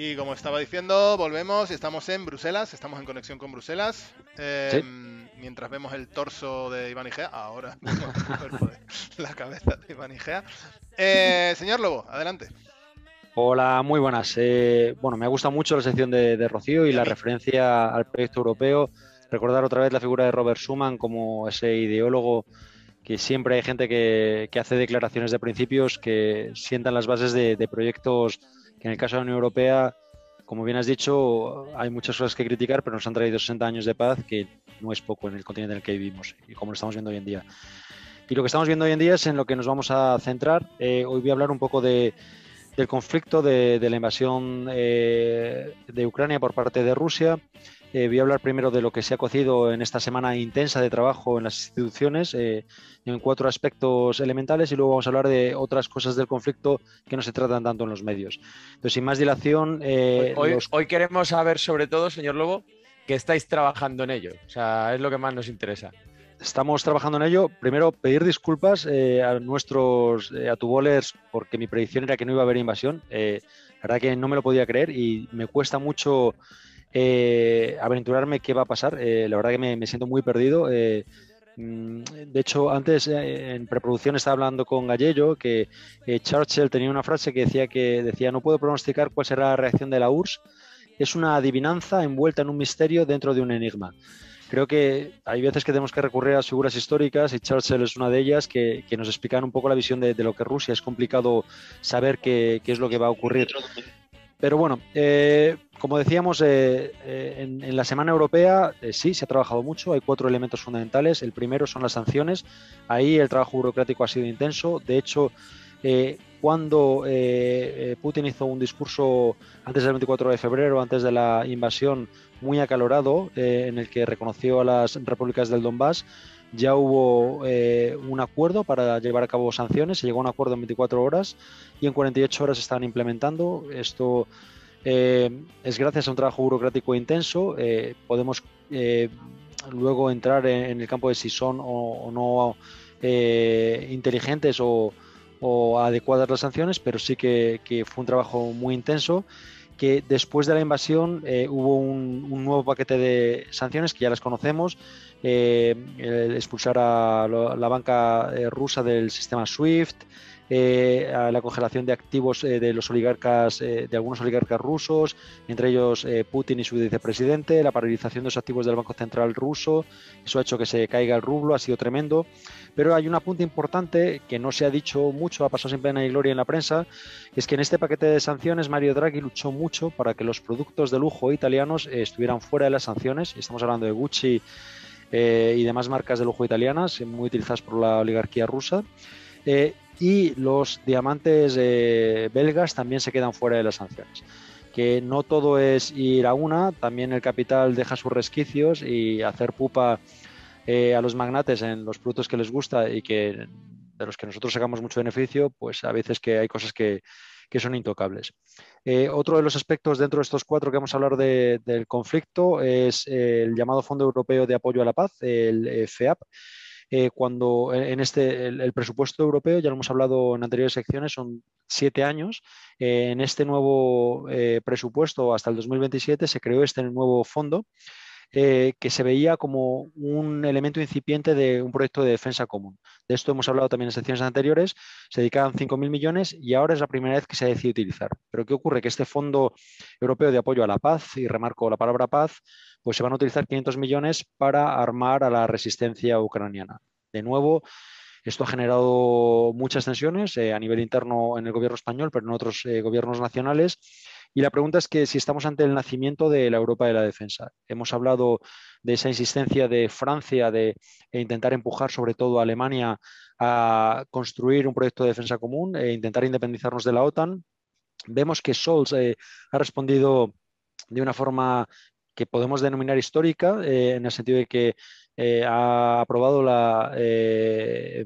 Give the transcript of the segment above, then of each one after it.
Y como estaba diciendo, volvemos y estamos en Bruselas, estamos en conexión con Bruselas. Em, mientras vemos el torso de Iván Igea, ahora la cabeza de Iván Igea. Eh, señor Lobo, adelante. Hola, muy buenas. Eh, bueno, me gusta mucho la sección de, Rocío y la referencia al proyecto europeo. Recordar otra vez la figura de Robert Schuman como ese ideólogo que siempre hay gente que, hace declaraciones de principios que sientan las bases de, de proyectos que en el caso de la Unión Europea, como bien has dicho, hay muchas cosas que criticar, pero nos han traído 60 años de paz, que no es poco en el continente en el que vivimos y como lo estamos viendo hoy en día. Y lo que estamos viendo hoy en día es en lo que nos vamos a centrar. Eh, hoy voy a hablar un poco del conflicto, de, la invasión eh, de Ucrania por parte de Rusia. Eh, voy a hablar primero de lo que se ha cocido en esta semana intensa de trabajo en las instituciones, eh, en cuatro aspectos elementales, y luego vamos a hablar de otras cosas del conflicto que no se tratan tanto en los medios. Entonces, sin más dilación. Eh, hoy, hoy, queremos saber, sobre todo, señor Lobo, que estáis trabajando en ello. O sea, es lo que más nos interesa. Estamos trabajando en ello. Primero, pedir disculpas a nuestros, a tu bolers, porque mi predicción era que no iba a haber invasión. la verdad que no me lo podía creer y me cuesta mucho eh, aventurarme qué va a pasar. Eh, la verdad que me, siento muy perdido. Eh, mm, de hecho, antes en preproducción estaba hablando con Gallello que Churchill tenía una frase que decía que decía no puedo pronosticar cuál será la reacción de la URSS. Es una adivinanza envuelta en un misterio dentro de un enigma. Creo que hay veces que tenemos que recurrir a figuras históricas y Churchill es una de ellas que, nos explican un poco la visión de, lo que Rusia. Es complicado saber qué, qué es lo que va a ocurrir. Pero bueno, eh, como decíamos, eh, eh, en, en, la Semana Europea sí se ha trabajado mucho, hay cuatro elementos fundamentales. El primero son las sanciones, ahí el trabajo burocrático ha sido intenso. De hecho, cuando Putin hizo un discurso antes del 24 de febrero, antes de la invasión, muy acalorado, en el que reconoció a las repúblicas del Donbass, ya hubo eh, un acuerdo para llevar a cabo sanciones, se llegó a un acuerdo en 24 horas y en 48 horas están implementando. Esto eh, es gracias a un trabajo burocrático intenso. Eh, podemos luego entrar en, el campo de si son o, no inteligentes o, adecuadas las sanciones, pero sí que fue un trabajo muy intenso que después de la invasión eh, hubo un, nuevo paquete de sanciones que ya las conocemos, eh, expulsar a la banca eh, rusa del sistema SWIFT, eh, a la congelación de activos eh, de los oligarcas, eh, de algunos oligarcas rusos, entre ellos Putin y su vicepresidente, la paralización de los activos del Banco Central ruso, eso ha hecho que se caiga el rublo, ha sido tremendo. Pero hay un apunte importante que no se ha dicho mucho, ha pasado sin pena y gloria en la prensa, es que en este paquete de sanciones Mario Draghi luchó mucho para que los productos de lujo italianos estuvieran fuera de las sanciones. Estamos hablando de Gucci y demás marcas de lujo italianas, muy utilizadas por la oligarquía rusa. Eh, y los diamantes eh, belgas también se quedan fuera de las sanciones. Que no todo es ir a una, también el capital deja sus resquicios y hacer pupa eh, a los magnates en los productos que les gusta y que de los que nosotros sacamos mucho beneficio, pues a veces que hay cosas que, son intocables. otro de los aspectos dentro de estos cuatro que vamos a hablar del conflicto es el llamado Fondo Europeo de Apoyo a la Paz, el FEAP, eh, cuando eh, en este, el, presupuesto europeo, ya lo hemos hablado en anteriores secciones, son siete años. Eh, en este nuevo presupuesto, hasta el 2027, se creó este nuevo fondo. que se veía como un elemento incipiente de un proyecto de defensa común. De esto hemos hablado también en secciones anteriores, se dedicaban 5.000 millones y ahora es la primera vez que se ha decidido utilizar. Pero ¿qué ocurre? Que este Fondo Europeo de Apoyo a la Paz, y remarco la palabra paz, pues se van a utilizar 500 millones para armar a la resistencia ucraniana. De nuevo, esto ha generado muchas tensiones eh, a nivel interno en el gobierno español, pero en otros eh, gobiernos nacionales. Y la pregunta es que si estamos ante el nacimiento de la Europa de la defensa. Hemos hablado de esa insistencia de Francia de eh, intentar empujar sobre todo a Alemania a construir un proyecto de defensa común e intentar independizarnos de la OTAN. Vemos que Scholz ha respondido de una forma que podemos denominar histórica, eh, en el sentido de que eh, ha aprobado eh,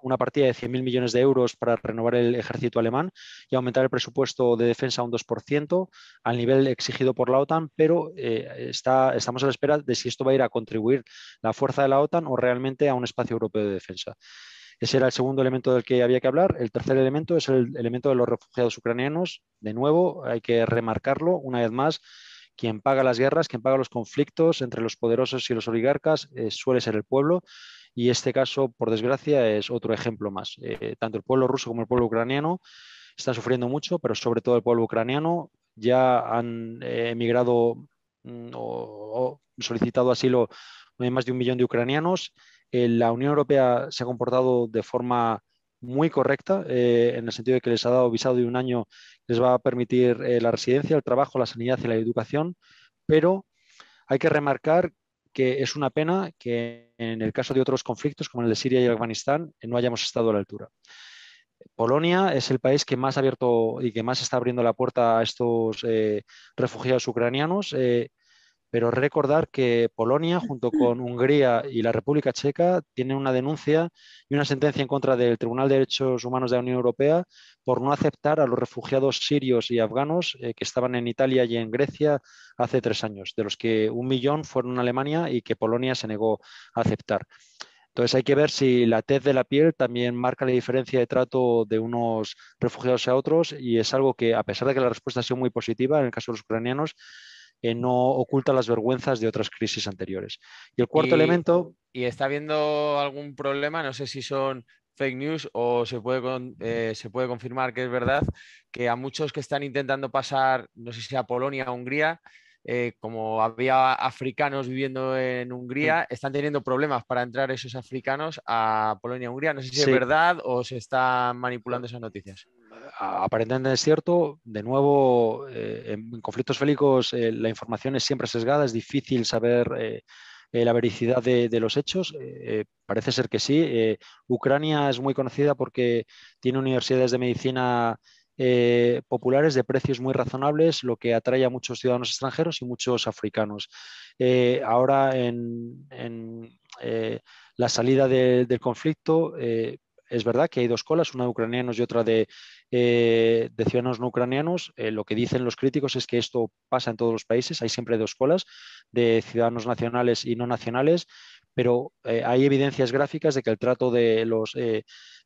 una partida de 100.000 millones de euros para renovar el ejército alemán y aumentar el presupuesto de defensa un 2% al nivel exigido por la OTAN, pero está, estamos a la espera de si esto va a ir a contribuir la fuerza de la OTAN o realmente a un espacio europeo de defensa. Ese era el segundo elemento del que había que hablar. El tercer elemento es el elemento de los refugiados ucranianos. De nuevo, hay que remarcarlo una vez más quien paga las guerras, quien paga los conflictos entre los poderosos y los oligarcas eh, suele ser el pueblo. Y este caso, por desgracia, es otro ejemplo más. Eh, tanto el pueblo ruso como el pueblo ucraniano están sufriendo mucho, pero sobre todo el pueblo ucraniano ya han eh, emigrado mm, o, solicitado asilo más de un millón de ucranianos. la Unión Europea se ha comportado de forma muy correcta, eh, en el sentido de que les ha dado visado de un año, les va a permitir eh, la residencia, el trabajo, la sanidad y la educación, pero hay que remarcar que es una pena que en el caso de otros conflictos, como el de Siria y Afganistán, no hayamos estado a la altura. Polonia es el país que más ha abierto y que más está abriendo la puerta a estos eh, refugiados ucranianos pero recordar que Polonia, junto con Hungría y la República Checa, tiene una denuncia y una sentencia en contra del Tribunal de Derechos Humanos de la Unión Europea por no aceptar a los refugiados sirios y afganos eh, que estaban en Italia y en Grecia hace tres años, de los que un millón fueron a Alemania y que Polonia se negó a aceptar. Entonces hay que ver si la tez de la piel también marca la diferencia de trato de unos refugiados a otros y es algo que, a pesar de que la respuesta ha sido muy positiva en el caso de los ucranianos, no oculta las vergüenzas de otras crisis anteriores. Y el cuarto elemento... ¿Y está habiendo algún problema? No sé si son fake news o se puede, eh, se puede confirmar que es verdad que a muchos que están intentando pasar, no sé si a Polonia o Hungría, eh, como había africanos viviendo en mm. Hungría, están teniendo problemas para entrar esos africanos a Polonia, Hungría. No sé si es verdad o se están manipulando esas noticias. Aparentemente es cierto. De nuevo, eh, en conflictos félicos eh, la información es siempre sesgada, es difícil saber la vericidad de, los hechos. parece ser que sí. Ucrania es muy conocida porque tiene universidades de medicina eh, populares de precios muy razonables, lo que atrae a muchos ciudadanos extranjeros y muchos africanos. Eh, ahora en, eh, la salida del conflicto, es verdad que hay dos colas, una de ucranianos y otra de, eh, ciudadanos no ucranianos. Eh, lo que dicen los críticos es que esto pasa en todos los países, hay siempre dos colas de ciudadanos nacionales y no nacionales, pero eh, hay evidencias gráficas de que el trato de los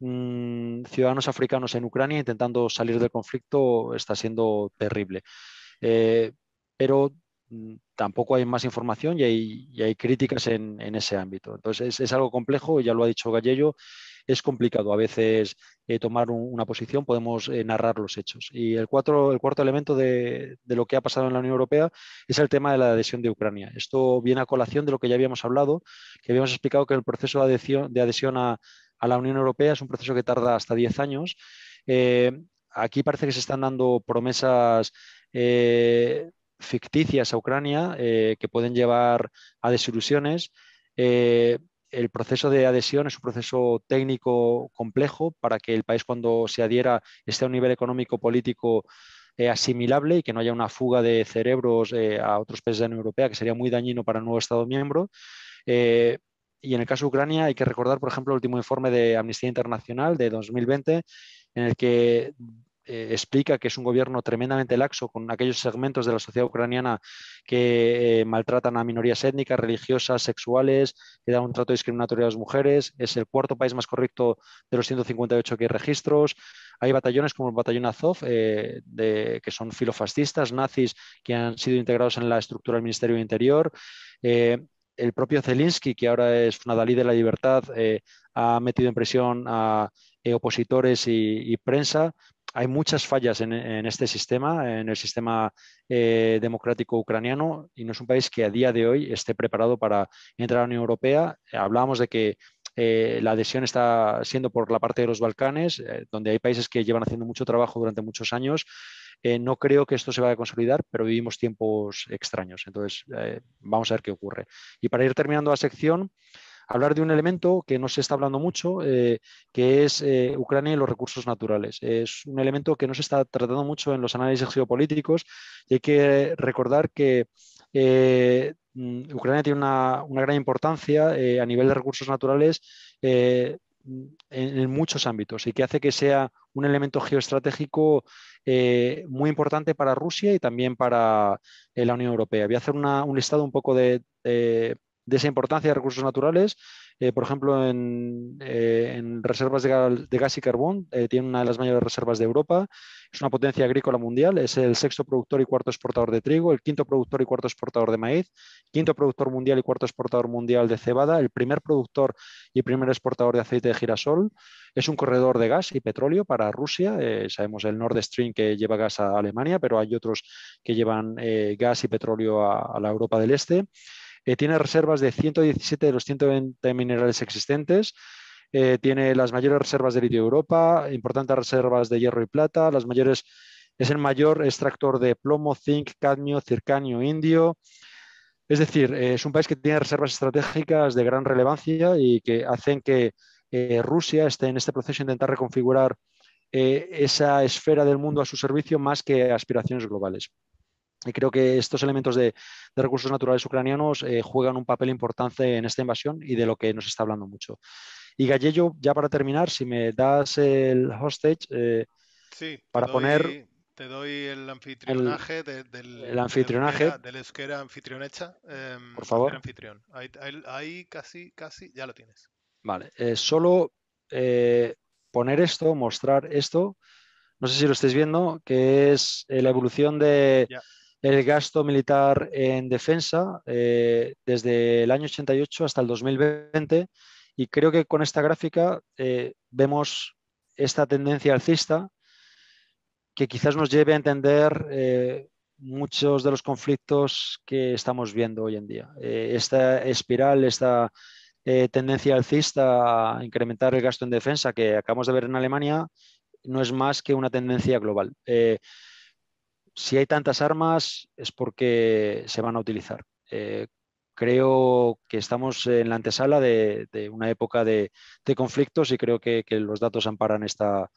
mm, ciudadanos africanos en Ucrania intentando salir del conflicto está siendo terrible. pero mm, tampoco hay más información y hay, críticas en, ese ámbito. Entonces es, algo complejo, ya lo ha dicho Gallego es complicado a veces eh, tomar una posición, podemos eh, narrar los hechos. Y el, el cuarto elemento de, lo que ha pasado en la Unión Europea es el tema de la adhesión de Ucrania. Esto viene a colación de lo que ya habíamos hablado, que habíamos explicado que el proceso de adhesión, de adhesión a, la Unión Europea es un proceso que tarda hasta 10 años. Eh, aquí parece que se están dando promesas ficticias a Ucrania que pueden llevar a desilusiones el proceso de adhesión es un proceso técnico complejo para que el país cuando se adhiera esté a un nivel económico, político eh, asimilable y que no haya una fuga de cerebros eh, a otros países de la Unión Europea, que sería muy dañino para el nuevo Estado miembro. Eh, y en el caso de Ucrania hay que recordar, por ejemplo, el último informe de Amnistía Internacional de 2020, en el que eh, explica que es un gobierno tremendamente laxo con aquellos segmentos de la sociedad ucraniana que eh, maltratan a minorías étnicas, religiosas, sexuales, que dan un trato discriminatorio a las mujeres. Es el cuarto país más correcto de los 158 que hay registros. Hay batallones como el batallón Azov, eh, que son filofascistas, nazis, que han sido integrados en la estructura del Ministerio del Interior el propio Zelensky, que ahora es una Dalí de la libertad, ha metido en prisión a opositores y, prensa hay muchas fallas en, este sistema, en el sistema eh, democrático ucraniano, y no es un país que a día de hoy esté preparado para entrar a la Unión Europea. Eh, hablábamos de que eh, la adhesión está siendo por la parte de los Balcanes, donde hay países que llevan haciendo mucho trabajo durante muchos años. no creo que esto se vaya a consolidar, pero vivimos tiempos extraños. Entonces, vamos a ver qué ocurre. Y para ir terminando la sección, hablar de un elemento que no se está hablando mucho, eh, que es eh, Ucrania y los recursos naturales. Es un elemento que no se está tratando mucho en los análisis geopolíticos y hay que recordar que eh, mm, Ucrania tiene una, gran importancia a nivel de recursos naturales. En, muchos ámbitos y que hace que sea un elemento geoestratégico muy importante para Rusia y también para la Unión Europea. Voy a hacer un listado un poco de de esa importancia de recursos naturales. Eh, por ejemplo, eh, en, reservas de gas, y carbón, eh, tiene una de las mayores reservas de Europa, es una potencia agrícola mundial, es el sexto productor y cuarto exportador de trigo, el quinto productor y cuarto exportador de maíz, quinto productor mundial y cuarto exportador mundial de cebada, el primer productor y primer exportador de aceite de girasol, es un corredor de gas y petróleo para Rusia, sabemos el Nord Stream que lleva gas a Alemania, pero hay otros que llevan gas y petróleo a, a la Europa del Este. Eh, tiene reservas de 117 de los 120 minerales existentes. Eh, tiene las mayores reservas de litio de Europa, importantes reservas de hierro y plata, las mayores, es el mayor extractor de plomo, zinc, cadmio, circanio indio. Es decir, eh, es un país que tiene reservas estratégicas de gran relevancia y que hacen que Rusia esté en este proceso de intentar reconfigurar esa esfera del mundo a su servicio más que aspiraciones globales. Y creo que estos elementos de, recursos naturales ucranianos eh, juegan un papel importante en esta invasión y de lo que nos está hablando mucho. Y Gallego, ya para terminar, si me das el hostage, eh, para poner... Te doy el anfitrionaje del, el anfitrionaje. Del, anfitrionecha. Em, Por favor. Anfitrión. Ahí, casi, casi, ya lo tienes. Vale, eh, solo poner esto, mostrar esto no sé si lo estáis viendo, que es la evolución de, el gasto militar en defensa eh, desde el año 88 hasta el 2020 y creo que con esta gráfica eh, vemos esta tendencia alcista que quizás nos lleve a entender eh, muchos de los conflictos que estamos viendo hoy en día. esta espiral, esta tendencia alcista a incrementar el gasto en defensa que acabamos de ver en Alemania no es más que una tendencia global si hay tantas armas es porque se van a utilizar. Eh, creo que estamos en la antesala de, una época de, conflictos y creo que, los datos amparan esta,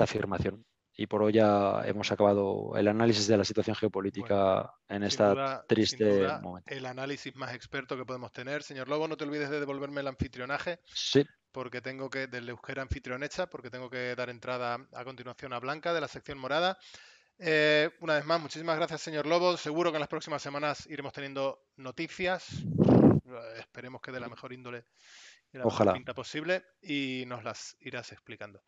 afirmación. Y por hoy ya hemos acabado el análisis de la situación geopolítica en este triste momento. El análisis más experto que podemos tener. Señor Lobo, no te olvides de devolverme el anfitrionaje. Sí. Porque tengo que, del euskera anfitrionecha, porque tengo que dar entrada a continuación a Blanca de la sección morada. Eh, una vez más, muchísimas gracias, señor Lobo. Seguro que en las próximas semanas iremos teniendo noticias. Eh, esperemos que de la mejor índole y la mejor pinta posible. Y nos las irás explicando.